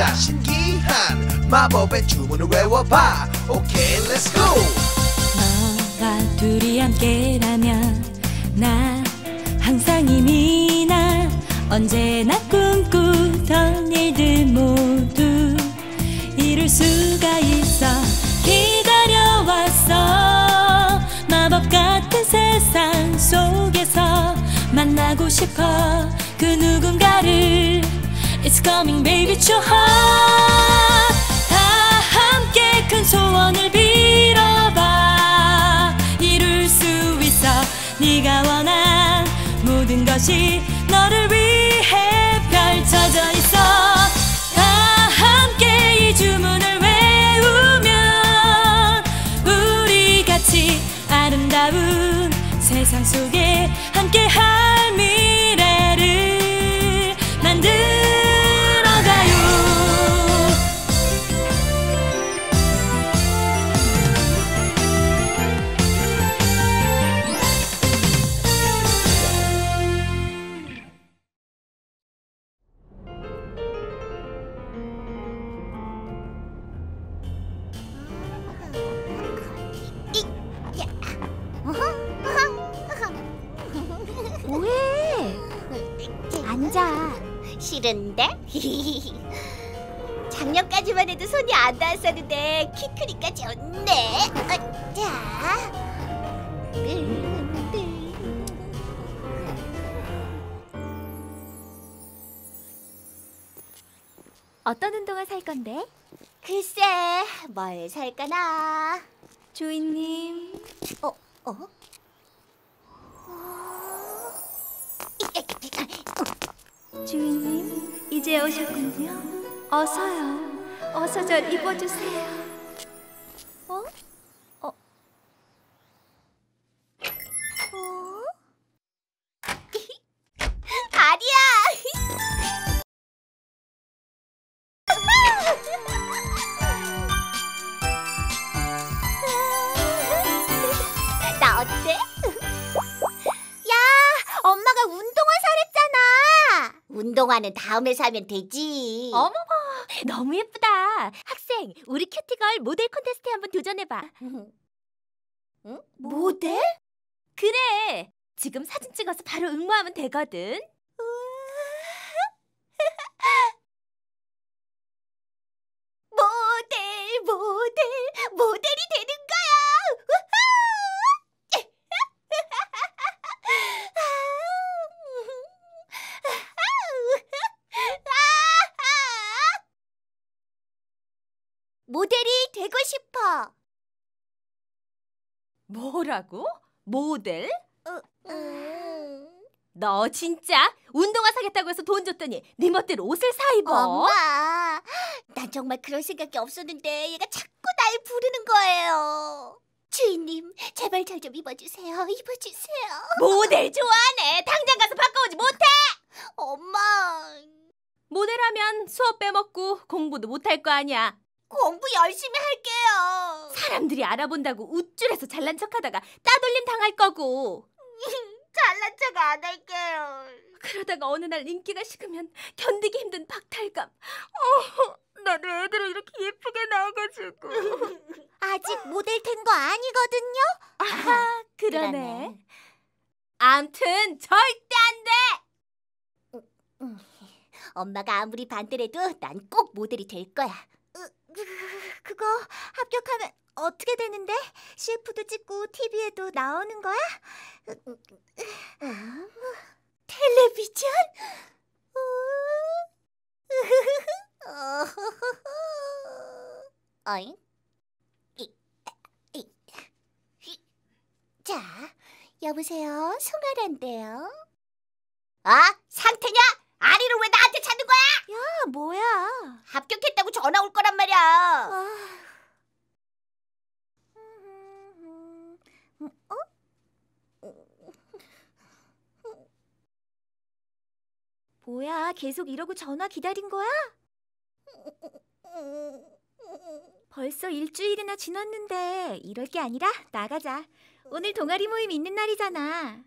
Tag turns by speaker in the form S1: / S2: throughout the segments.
S1: 자
S2: 신기한
S1: 마법의 주문을 외워봐 오케이 렛츠 고 너와 둘이 함께라면 나 항상 이미 나 언제나 꿈꾸던
S2: 일들 모두 이룰 수가 있어 기다려왔어 마법 같은 세상 속에서
S1: 만나고 싶어 그 누군가를 It's coming,
S2: baby, it's your heart.
S1: 앉아. 싫은데? 작년까지만 해도 손이 안 닿았었는데 키 크니까 좋네. 자. 어떤 운동화 살 건데? 글쎄, 뭘 살까나. 주인님. 어, 어? 어? 주인님, 이제 오셨군요.
S2: 어서요. 어서 절 입어주세요.
S1: 엄는 다음에 사면 되지. 어머머, 너무 예쁘다. 학생, 우리 큐티걸 모델 콘테스트에 한번 도전해봐. 응? 모델? 그래, 지금 사진 찍어서 바로 응모하면 되거든.
S2: 모델, 모델, 모델이 되는
S3: 모델이 되고 싶어. 뭐라고? 모델? 어, 어.
S1: 너 진짜 운동화 사겠다고 해서 돈 줬더니 네 멋대로 옷을 사 입어. 엄마, 난 정말 그런 생각이 없었는데 얘가 자꾸 날 부르는 거예요. 주인님, 제발 잘 좀 입어주세요. 입어주세요. 모델 좋아하네. 당장 가서 바꿔오지 못해. 엄마. 모델하면 수업 빼먹고 공부도 못할 거 아니야. 공부 열심히 할게요. 사람들이 알아본다고 우쭐해서 잘난 척하다가 따돌림 당할 거고. 잘난 척 안 할게요. 그러다가 어느 날 인기가 식으면 견디기 힘든 박탈감. 어, 나는 애들을 이렇게 예쁘게 낳아가지고. 아직 모델 된 거 아니거든요? 아하, 그러네. 암튼 절대 안 돼! 음, 음. 엄마가 아무리 반대해도난 꼭 모델이 될 거야. 그거 합격하면 어떻게 되는데? CF도 찍고 TV에도 나오는 거야? 텔레비전? 어? 어잉? 자, 여보세요? 송아란데요. 아, 상태냐? 아리를 왜 나한테 찾는 거야? 야, 뭐야? 합격했다고 전화 올 거란 말이야. 어?
S3: 뭐야, 계속 이러고 전화 기다린 거야? 벌써 일주일이나 지났는데
S1: 이럴 게 아니라 나가자. 오늘 동아리 모임 있는 날이잖아.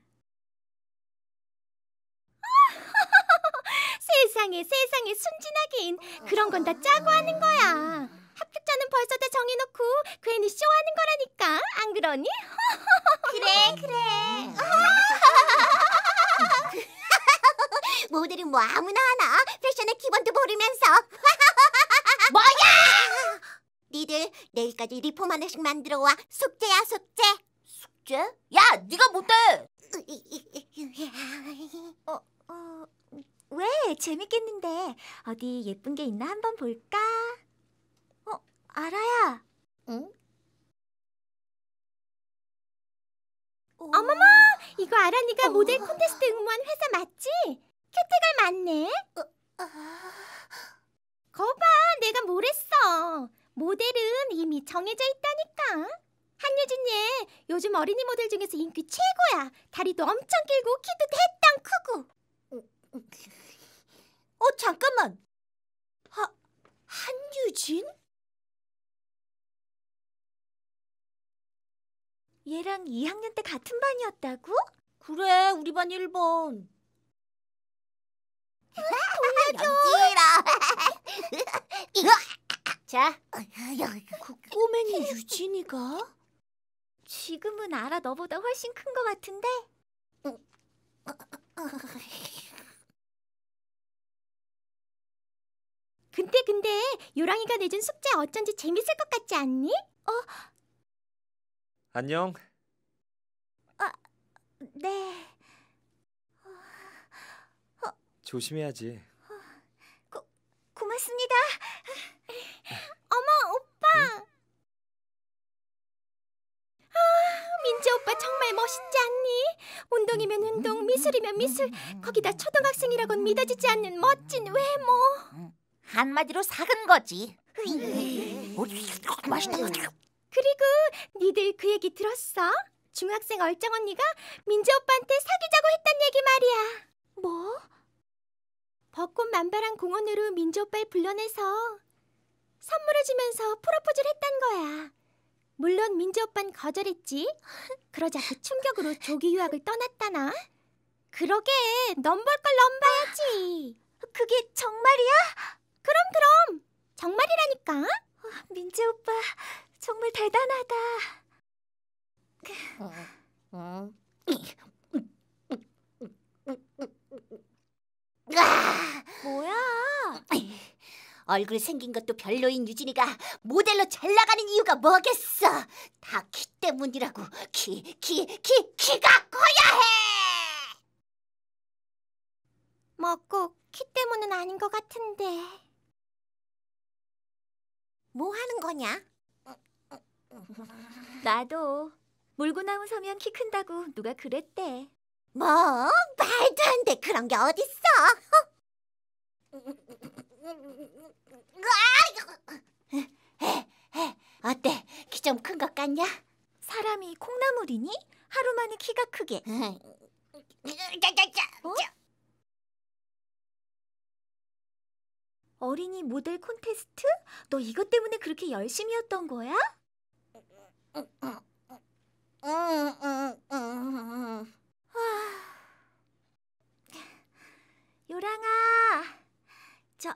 S1: 세상에 세상에 순진하긴 그런 건 다 짜고 하는 거야. 합격자는 벌써 다 정해놓고 괜히 쇼하는 거라니까 안 그러니? 그래 그래. 모델은 뭐 아무나 하나 패션의 기본도 모르면서 뭐야! 니들 내일까지 리폼 하나씩 만들어 와 숙제야 숙제 숙제? 야 네가 못해 재밌겠는데 어디 예쁜
S3: 게 있나 한번 볼까? 어, 아라야. 응? 어? 어머머! 이거 아라니가 어. 모델 콘테스트 응모한 회사 맞지? 큐티가 맞네. 어, 어.
S1: 거봐, 내가 뭘 했어. 모델은 이미 정해져 있다니까. 한유진 얘 요즘 어린이 모델 중에서 인기 최고야. 다리도 엄청 길고
S3: 키도 대땅 크고. 어, 어, 어, 잠깐만. 하, 아, 한유진? 얘랑 2학년 때 같은 반이었다고? 그래, 우리 반 1번. 연지라.
S1: 아, 자, 그 꼬맹이 유진이가?
S3: 지금은 알아 너보다 훨씬 큰것 같은데? 어. 근데 근데 요랑이가 내준 숙제 어쩐지 재밌을 것 같지 않니? 어? 안녕. 아, 네. 어, 어, 조심해야지. 고, 고맙습니다. 어머, 오빠. 응? 아, 민재 오빠 정말 멋있지 않니? 운동이면 운동,
S1: 미술이면 미술. 거기다 초등학생이라곤 믿어지지 않는 멋진 외모. 한마디로 사근 거지. 음. 어, 맛있다. 그리고 니들 그 얘기 들었어? 중학생 얼짱 언니가 민재 오빠한테 사귀자고 했단 얘기 말이야. 뭐? 벚꽃 만발한 공원으로 민재 오빠를 불러내서 선물을 주면서 프로포즈를 했단 거야. 물론 민재 오빤 거절했지. 그러자 그 충격으로 조기 유학을 떠났다나. 그러게 넘볼 걸 넘봐야지. 그게 정말이야? 그럼 그럼 정말이라니까. 어, 민재 오빠 정말 대단하다.
S2: 어, 어. 뭐야?
S1: 얼굴 생긴 것도 별로인 유진이가 모델로 잘 나가는 이유가 뭐겠어? 다 키 때문이라고 키, 키, 키, 키가 커야 해!
S3: 뭐꼭 키 때문은 아닌 것 같은데... 뭐 하는 거냐?
S1: 나도 물구나무 서면 키 큰다고 누가 그랬대. 뭐? 말도 안 돼. 그런 게 어딨어. 어때? 키 좀 큰 것
S3: 같냐? 사람이 콩나물이니? 하루 만에 키가 크게. 어? 어린이 모델 콘테스트? 너 이것 때문에 그렇게 열심히 했던 거야?
S1: 아. 요랑아, 저 아,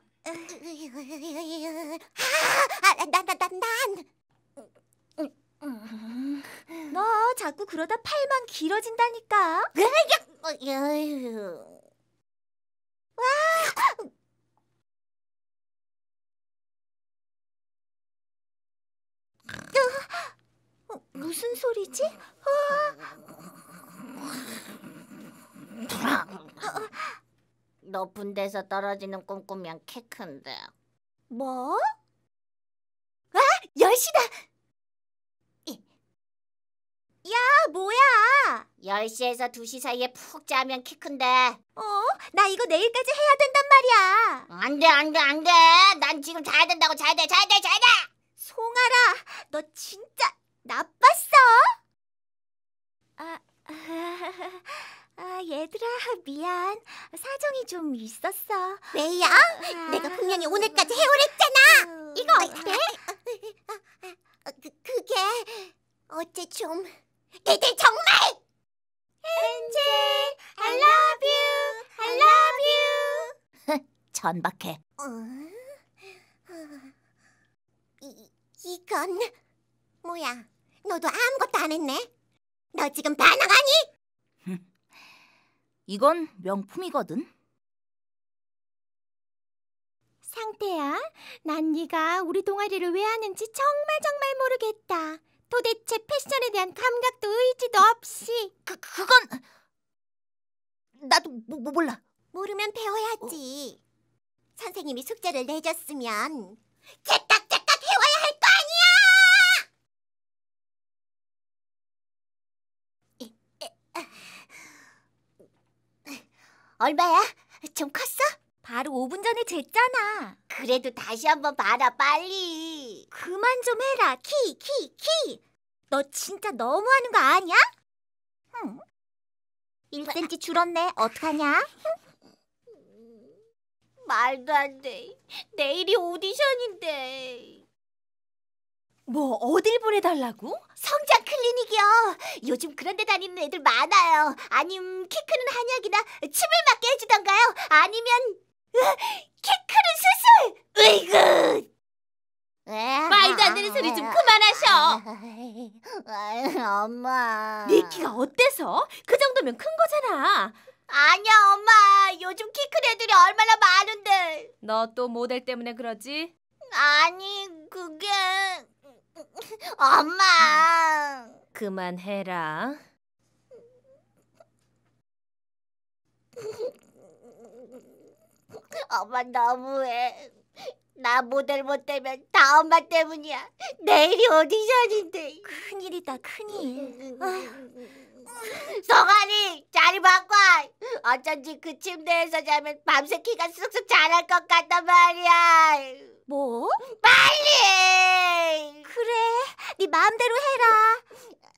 S1: 난, 난, 난, 너 자꾸 그러다 팔만 길어진다니까.
S3: 어, 와, 어, 무슨 소리지?
S1: 높은 어? 데서 떨어지는 꿈꾸면 키 큰데. 뭐? 아, 0시다 야, 뭐야? 10시에서 2시 사이에 푹 자면 키 큰데. 어? 나 이거 내일까지 해야 된단 말이야. 안 돼, 안 돼, 안 돼. 난 지금 자야 된다고 자야 돼, 자야 돼, 자야 돼! 송아라, 너 진짜 나빴어? 아, 아, 아, 얘들아 미안. 사정이 좀 있었어. 왜야? 아, 아, 내가 분명히 아, 오늘까지 해오랬잖아. 이거 어때? 그, 그게 어째 좀... 너들 정말! 엔젤, I love you, I love you. 천박해. 어? 어. 이건 뭐야?
S3: 너도 아무것도 안 했네. 너 지금 반항하니? 이건 명품이거든. 상태야, 난 네가 우리 동아리를 왜 하는지 정말 정말 모르겠다.
S1: 도대체 패션에 대한 감각도 의지도 없이. 그 그건 나도 뭐, 뭐 몰라. 모르면 배워야지. 어? 선생님이 숙제를
S3: 내줬으면 개 얼마야? 좀 컸어? 바로 5분 전에 쟀잖아.
S1: 그래도 다시 한번 봐라, 빨리. 그만 좀 해라, 키, 키, 키.
S3: 너 진짜 너무하는 거 아니야? 응. 1cm 줄었네. 어떡하냐?
S1: 말도 안 돼. 내일이 오디션인데. 뭐 어딜 보내달라고? 성장 클리닉이요. 요즘 그런 데 다니는 애들 많아요. 아님 키 크는 한약이나 침을 맞게 해주던가요? 아니면 키 크는 수술! 으이그! 아, 말도 안 되는 소리 좀 그만하셔! 엄마... 네 키가 어때서? 그 정도면 큰 거잖아. 아니야 엄마 요즘 키 큰 애들이 얼마나 많은데 너 또 모델 때문에 그러지? 아니 그게 엄마 그만해라. 엄마 너무해. 나 모델 못 되면 다 엄마 때문이야. 내일이 오디션인데. 큰일이다, 큰일. 성아리 자리 바꿔. 어쩐지 그 침대에서 자면 밤새 키가 쑥쑥 자랄 것 같단 말이야.
S3: 뭐? 빨리! 그래, 네 마음대로 해라.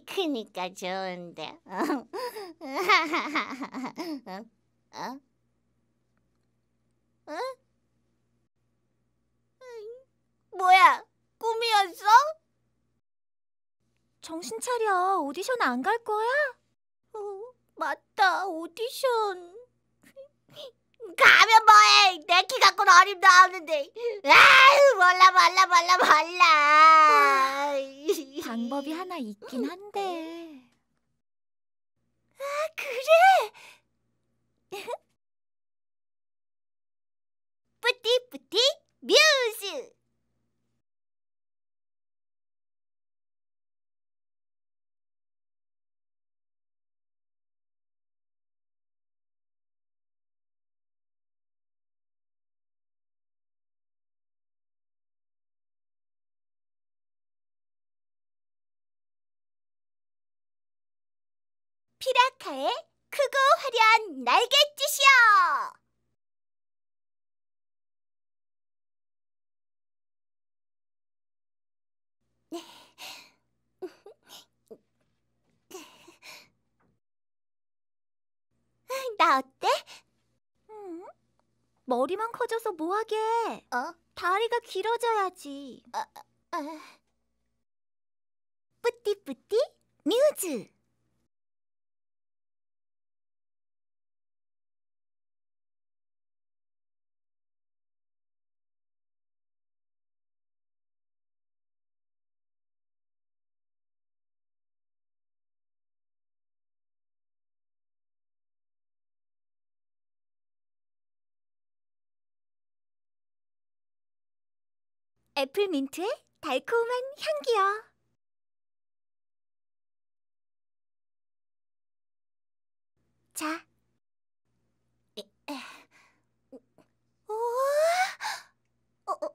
S1: 키 크니까 좋은데. 어? 어? 어? 뭐야? 꿈이었어? 정신 차려. 오디션 안 갈 거야? 어, 맞다. 오디션. 가면 뭐해 내 키 갖고는 어림도 없는데 아유 몰라 몰라 몰라 몰라 방법이 하나 있긴
S3: 한데 피라카의 크고 화려한 날갯짓이요! 나
S1: 어때? 머리만 커져서 뭐하게? 어? 다리가
S3: 길어져야지. 어, 어. 어. 뿌띠뿌띠 뮤즈! 애플 민트의 달콤한 향기요. 자.
S2: 우 어, 어,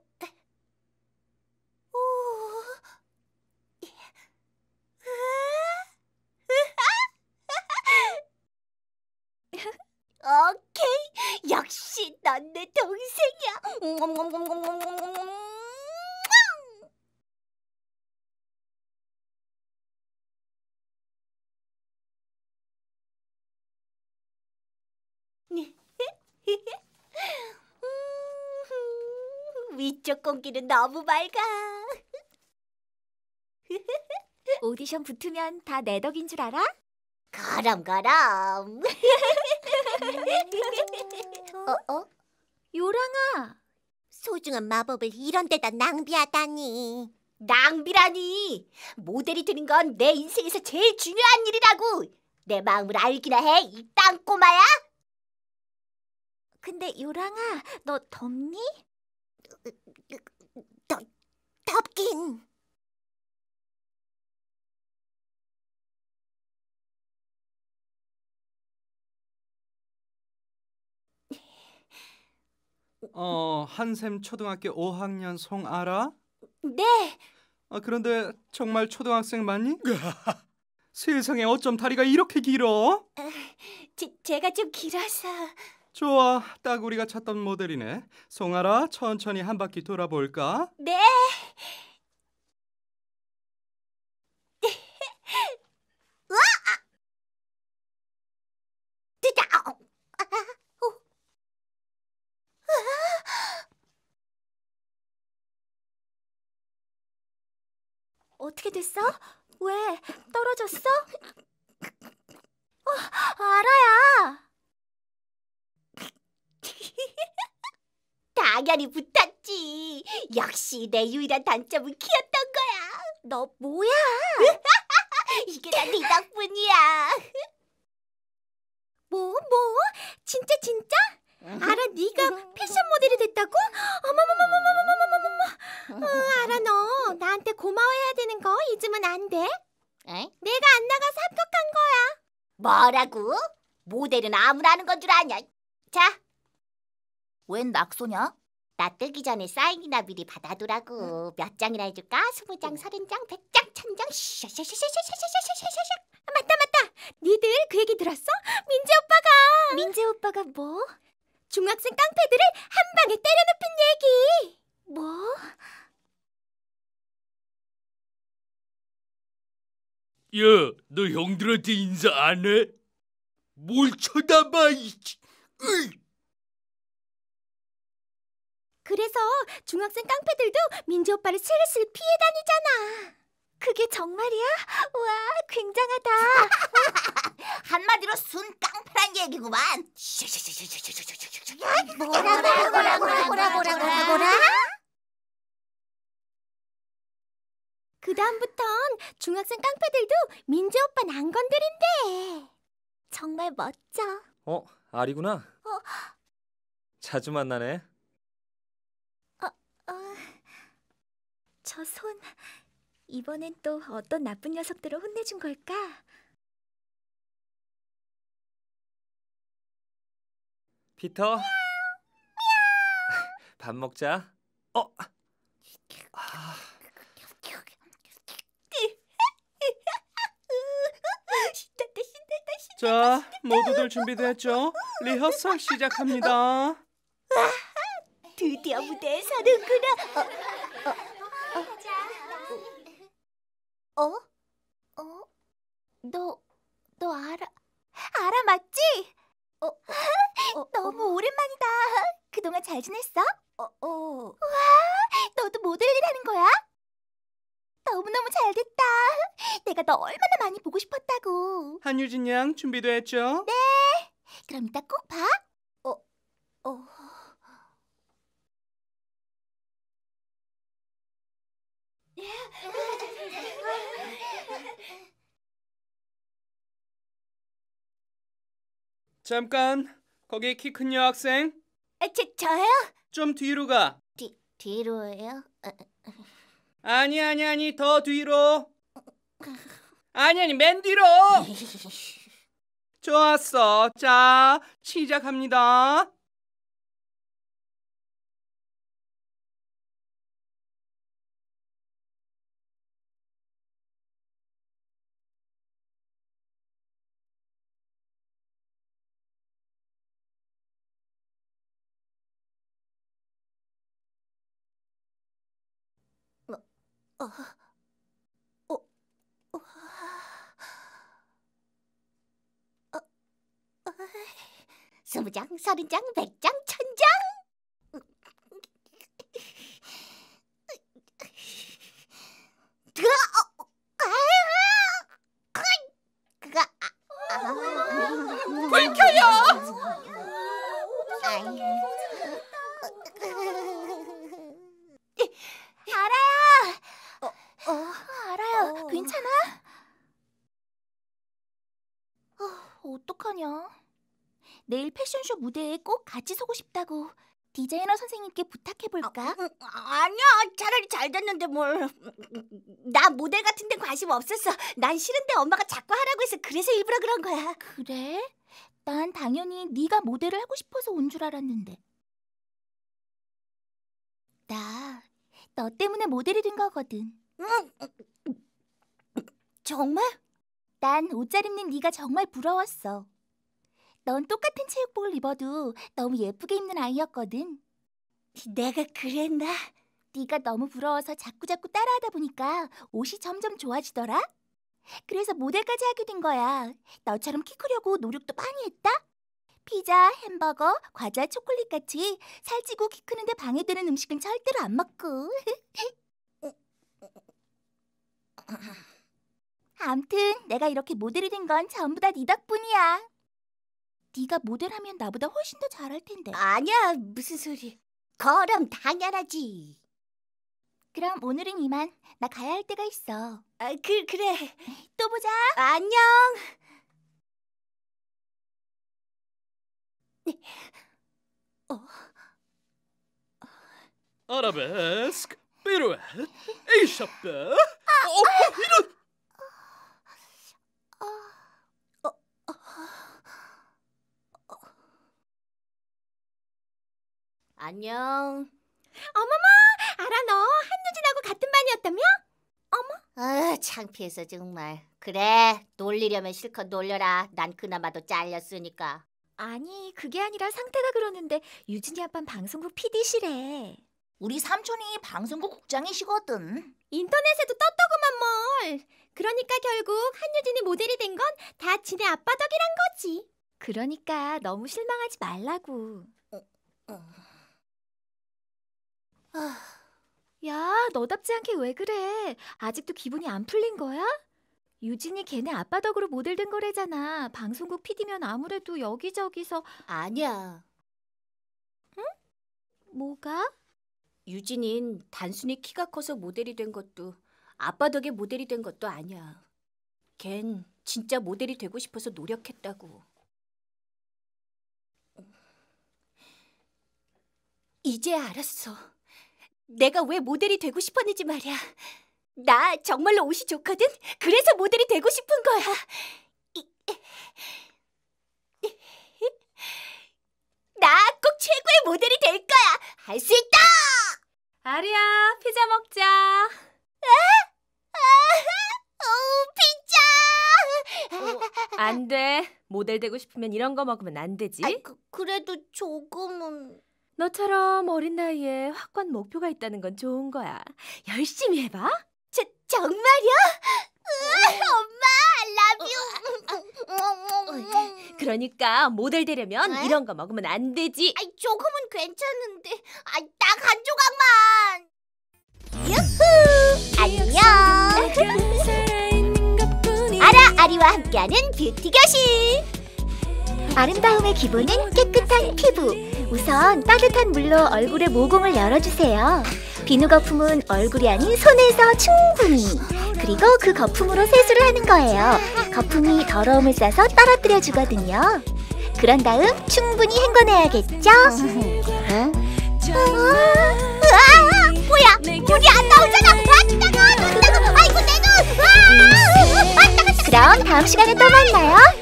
S3: 오케이, 역시 넌 내 동생이야.
S1: 이쪽 공기는 너무 맑아. 오디션 붙으면 다 내 덕인 줄 알아? 가람 가람. 어 어? 요랑아. 소중한 마법을 이런 데다 낭비하다니. 낭비라니. 모델이 되는 건 내 인생에서 제일 중요한 일이라고. 내 마음을 알기나 해, 이 땅꼬마야.
S3: 근데 요랑아, 너 덥니? 덥, 덥긴. 어, 한샘 초등학교 5학년
S1: 송아라? 네. 아, 그런데 정말 초등학생 맞니? 세상에 어쩜 다리가 이렇게 길어? 아, 제, 제가 좀 길어서.
S3: 좋아, 딱 우리가 찾던 모델이네. 송아라, 천천히 한 바퀴 돌아볼까? 네. 어떻게 됐어? 왜 떨어졌어? 어, 알아야.
S1: 당연히 붙었지. 역시 내 유일한 단점은 키였던 거야. 너 뭐야? 이게 다 네 덕분이야. 뭐, 뭐? 진짜, 진짜? 아라, 네가 패션 모델이 됐다고? 어머머머머머머머머머머. 어, 아라, 너 나한테 고마워해야 되는 거 잊으면 안 돼. 에? 내가 안 나가서 합격한 거야. 뭐라고? 모델은 아무나 하는 건 줄 아냐. 자, 웬낙소냐나 뜨기 전에 사인이나 미리 받아두라고. 몇 장이나 해줄까? 스무 장, 서른 장, 백 장, 천 장. 샤샤샤샤샤샤샤샤샤샤. 아, 맞다 맞다. 니들 그 얘기 들었어? 민재 오빠가 민재
S3: 오빠가 뭐? 중학생 깡패들을 한 방에 때려눕힌 얘기. 뭐? 야, 너 형들한테 인사 안 해? 뭘 쳐다봐, 이... 으이! 그래서 중학생 깡패들도 민지 오빠를 슬슬 피해 다니잖아. 그게 정말이야? 와,
S1: 굉장하다. 한마디로 순 깡패란 얘기구만.
S2: 뭐라고? 뭐라고? 뭐라고? 뭐라뭐라그
S3: 다음부턴 중학생 깡패들도 민지 오빠 안 건드린대. 정말 멋져. 어, 아리구나. 어. 자주 만나네. 저 손... 이번엔 또 어떤 나쁜 녀석들을 혼내준 걸까? 피터. 미야미야밥 먹자.
S2: 어. 아. 자, 모두들 준비됐죠?
S3: 리허설 시작합니다. 아,
S1: 드디어 무대에 서는구나. 어, 어. 어? 어? 너, 너 알아, 알아 맞지? 어, 어, 어 너무 어. 오랜만이다. 그동안 잘 지냈어? 어, 어. 와, 너도 모델을 하는 거야? 너무너무 잘됐다. 내가 너 얼마나 많이 보고 싶었다고. 한유진 양 준비도 했죠? 네. 그럼 이따 꼭
S3: 봐. 어, 어. 잠깐 거기 키 큰 여학생 아, 저, 저요? 좀 뒤로 가 뒤, 뒤로요?
S1: 어, 어. 아니 아니 아니 더 뒤로
S3: 아니 아니 맨 뒤로 좋았어 자 시작합니다
S2: 어,
S1: 스무 장, 서른 장, 백 장, 천 장.
S2: 불켜요.
S1: 어, 어떡하냐? 내일 패션쇼 무대에 꼭 같이 서고 싶다고 디자이너 선생님께 부탁해볼까? 아, 음, 음 아니야, 차라리 잘 됐는데 뭘. 나 모델 같은 데 관심 없었어. 난 싫은데 엄마가 자꾸 하라고 해서 그래서 일부러 그런 거야. 그래? 난 당연히 네가
S3: 모델을 하고 싶어서 온 줄 알았는데. 나 너 때문에 모델이 된 거거든. 음, 음, 음. 정말?
S1: 난 옷 잘 입는 네가 정말 부러웠어. 넌 똑같은 체육복을 입어도 너무 예쁘게 입는 아이였거든. 내가 그랬나? 네가 너무 부러워서 자꾸자꾸 따라하다 보니까 옷이 점점 좋아지더라. 그래서 모델까지 하게 된 거야. 너처럼 키 크려고 노력도 많이 했다. 피자, 햄버거, 과자, 초콜릿 같이 살찌고 키 크는데 방해되는 음식은 절대로 안 먹고. 어, 어, 어. 암튼 내가 이렇게 모델이 된 건 전부 다 네 덕분이야. 네가 모델하면 나보다 훨씬 더 잘할 텐데. 아니야, 무슨 소리. 그럼 당연하지.
S3: 그럼 오늘은 이만. 나 가야 할 때가 있어. 아, 그, 그래. 또 보자. 안녕. 어? 아라베스크, 피루엣, 에이샤베
S1: 안녕. 어머머, 알아 너 한유진하고 같은 반이었다며? 어머? 아, 창피해서 정말. 그래, 놀리려면 실컷 놀려라. 난 그나마도 잘렸으니까. 아니, 그게 아니라 상태가 그러는데 유진이 아빤 방송국 PD시래. 우리 삼촌이 방송국 국장이시거든. 인터넷에도 떴더구만 뭘. 그러니까 결국
S3: 한유진이 모델이 된 건 다 지네 아빠 덕이란 거지.
S1: 그러니까 너무 실망하지 말라고. 어, 어. 아, 야, 너답지 않게 왜 그래? 아직도 기분이 안 풀린 거야? 유진이 걔네 아빠 덕으로 모델 된 거래잖아. 방송국 PD면 아무래도 여기저기서 아니야. 응? 뭐가? 유진인 단순히 키가 커서 모델이 된 것도 아빠 덕에 모델이 된 것도 아니야. 걘 진짜 모델이 되고 싶어서 노력했다고. 이제 알았어. 내가 왜 모델이 되고 싶었는지 말이야. 나 정말로 옷이 좋거든? 그래서 모델이 되고 싶은 거야. 나 꼭 최고의 모델이 될 거야. 할 수 있다! 아리야, 피자 먹자. 어? 오, 피자! 어, 안 돼. 모델 되고 싶으면 이런 거 먹으면 안 되지. 아이, 그, 그래도 조금은... 너처럼 어린 나이에 확고한 목표가 있다는 건 좋은 거야. 열심히 해봐. 저, 정말요? 엄마, love you. 그러니까 모델 되려면 네? 이런 거 먹으면 안 되지. 아이, 조금은 괜찮은데, 딱 한 조각만. 유후, 안녕. 아라 아리와 함께하는 뷰티 교실. 아름다움의 기본은 깨끗한 피부. 우선 따뜻한 물로 얼굴의 모공을 열어주세요. 비누 거품은 얼굴이 아닌 손에서 충분히. 그리고 그 거품으로 세수를 하는 거예요. 거품이 더러움을 싸서 떨어뜨려 주거든요. 그런 다음 충분히 헹궈내야겠죠? 응? 어? 으아, 어? 어? 아, 뭐야? 물이 안 나오잖아! 아, 뜨거워! 아이고, 내 눈! 아, 아, 그럼 다음 시간에 또 만나요.